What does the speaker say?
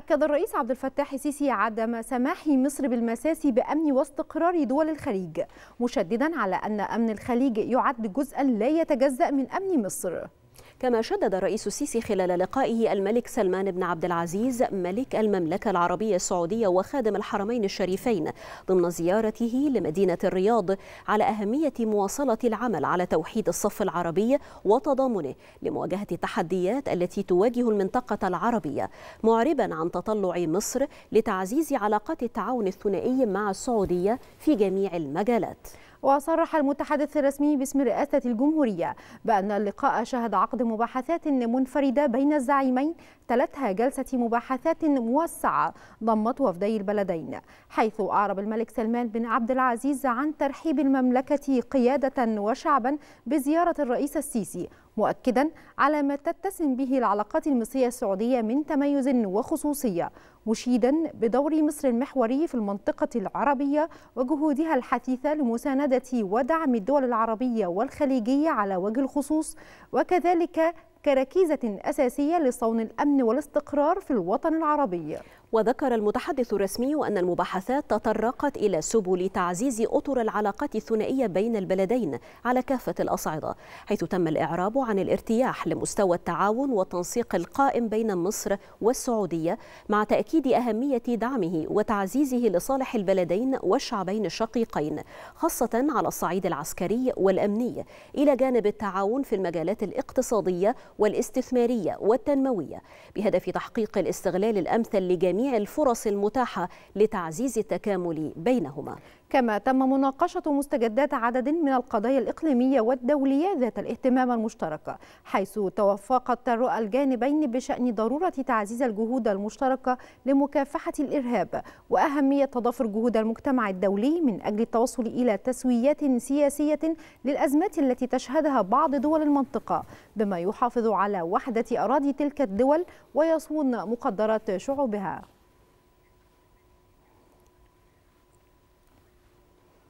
أكد الرئيس عبد الفتاح السيسي عدم سماح مصر بالمساس بأمن واستقرار دول الخليج مشددا على أن أمن الخليج يعد جزءا لا يتجزأ من أمن مصر كما شدد الرئيس السيسي خلال لقائه الملك سلمان بن عبد العزيز ملك المملكة العربية السعودية وخادم الحرمين الشريفين ضمن زيارته لمدينة الرياض على أهمية مواصلة العمل على توحيد الصف العربي وتضامنه لمواجهة التحديات التي تواجه المنطقة العربية معربا عن تطلع مصر لتعزيز علاقات التعاون الثنائي مع السعودية في جميع المجالات وصرح المتحدث الرسمي باسم رئاسة الجمهورية بأن اللقاء شهد عقد مباحثات منفردة بين الزعيمين تلتها جلسة مباحثات موسعة ضمت وفدي البلدين حيث أعرب الملك سلمان بن عبد العزيز عن ترحيب المملكة قيادة وشعبا بزيارة الرئيس السيسي مؤكدا على ما تتسم به العلاقات المصرية السعودية من تميز وخصوصية مشيدا بدور مصر المحوري في المنطقة العربية وجهودها الحثيثة لمساندة ودعم الدول العربية والخليجية على وجه الخصوص وكذلك كركيزة أساسية لصون الأمن والاستقرار في الوطن العربي وذكر المتحدث الرسمي أن المباحثات تطرقت إلى سبل تعزيز أطر العلاقات الثنائية بين البلدين على كافة الأصعدة حيث تم الإعراب عن الارتياح لمستوى التعاون والتنسيق القائم بين مصر والسعودية مع تأكيد أهمية دعمه وتعزيزه لصالح البلدين والشعبين الشقيقين خاصة على الصعيد العسكري والأمني إلى جانب التعاون في المجالات الاقتصادية والاستثمارية والتنموية بهدف تحقيق الاستغلال الأمثل لجميع الفرص المتاحة لتعزيز التكامل بينهما كما تم مناقشة مستجدات عدد من القضايا الإقليمية والدولية ذات الاهتمام المشترك حيث توافقت الرؤى الجانبين بشأن ضرورة تعزيز الجهود المشتركة لمكافحة الإرهاب وأهمية تضافر جهود المجتمع الدولي من أجل التوصل إلى تسويات سياسية للأزمات التي تشهدها بعض دول المنطقة بما يحافظ على وحدة أراضي تلك الدول ويصون مقدرات شعوبها